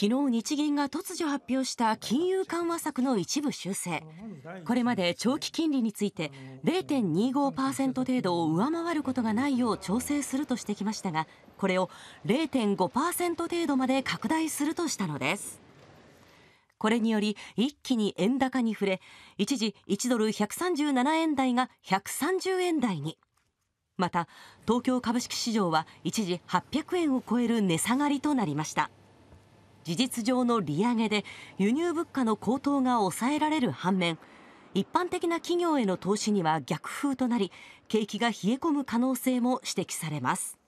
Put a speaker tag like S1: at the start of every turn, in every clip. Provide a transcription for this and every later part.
S1: 昨日日銀が突如発表した金融緩和策の一部修正これまで長期金利について0.25%程度を上回ることがないよう調整するとしてきましたがこれを0.5%程度まで拡大するとしたのですこれにより一気に円高に振れ一時1ドル137円台が130円台にまた東京株式市場は一時800円を超える値下がりとなりました事実上の利上げで輸入物価の高騰が抑えられる反面一般的な企業への投資には逆風となり景気が冷え込む可能性も指摘されます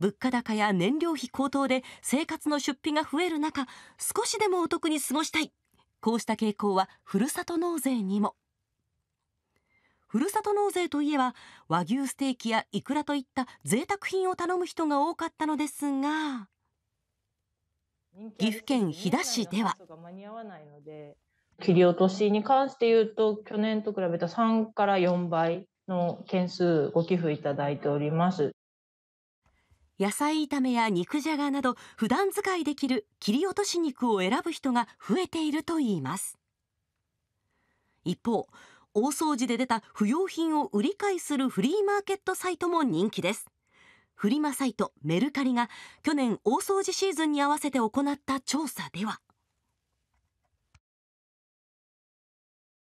S1: 物価高や燃料費高騰で生活の出費が増える中少しでもお得に過ごしたいこうした傾向はふるさと納税にもふるさと納税といえば和牛ステーキやイクラといった贅沢品を頼む人が多かったのですが岐阜県飛騨市では
S2: 切り落としに関して言うと去年と比べた3から4倍の件数ご寄付いただいております
S1: 野菜炒めや肉じゃがなど普段使いできる切り落とし肉を選ぶ人が増えているといいます一方大掃除で出た不用品を売り買いするフリーマーケットサイトも人気ですフリマサイトメルカリが去年大掃除シーズンに合わせて行った調査では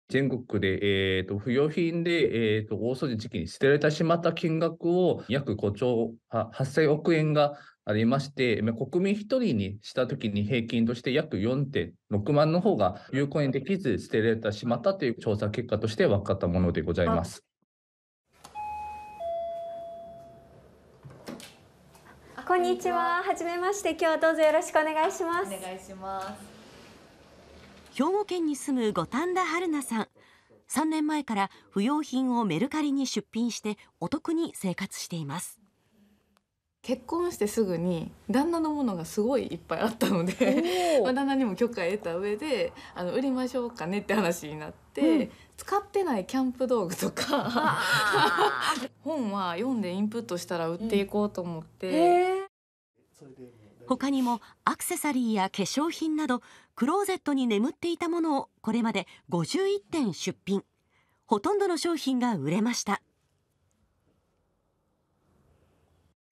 S2: 全国で、えーと、不要品で、えーと、大掃除時期に捨てられてしまった金額を約5兆8000億円がありまして、国民1人にしたときに平均として約4.6万の方が有効にできず捨てられてしまったという調査結果として分かったものでございます。こんにちは。はめまして。今日はどうぞよろしくお願いします。お願いします。
S1: 兵庫県に住む五反田春奈さん。3年前から不用品をメルカリに出品してお得に生活しています。
S2: 結婚してすぐに旦那のものがすごいいっぱ
S1: いあったので
S2: 旦那にも許可得た上であの売りましょうかねって話になって、うん、使ってないキャンプ道具とか
S1: 本は読んでインプットしたら売っていこうと思って、うん他にもアクセサリーや化粧品などクローゼットに眠っていたものをこれまで51点出品ほとんどの商品が売れました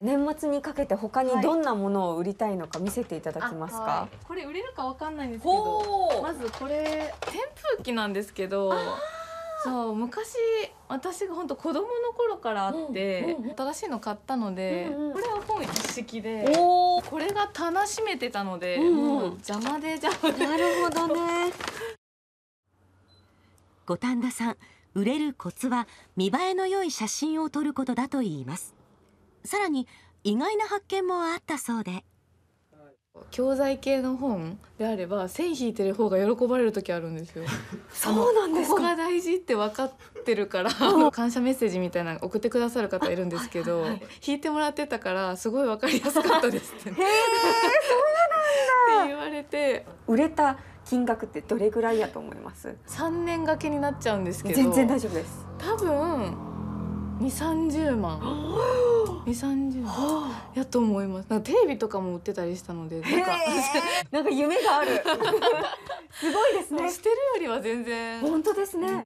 S1: 年末にかけて他にどんなものを売りたいのか見せていただけますか、はい、
S2: これ売れるかわかんないんですけどまずこれ扇風機なんですけどそう昔私が本当子供の頃からあって、うんうん、新しいの買ったので、うんうん、これは本一式でおこれが楽しめてたので、うんうん、もう邪魔で邪魔でなるほどね
S1: 五反田さん売れるコツは見栄えの良い写真を撮ることだと言いますさらに意外な発見もあったそ
S2: うで教材系の本であれば線引いてる方が喜ばれる時あるんですよ。そうなんですここが大事って分かってるから感謝メッセージみたいな送ってくださる方いるんですけど、はいはい、引いてもらってたからすごい分かりやすかったですって、ね。へそうなんだ。って言われて
S1: 売れた金額ってどれぐらいやと思います？
S2: 三年掛けになっちゃうんですけど。全然大丈夫です。多分。二三十万二三十万やと思いますなんかテレビとかも売ってたりしたのでなんか
S1: なんか夢がある すごいです
S2: ね捨てるよりは全然本当ですね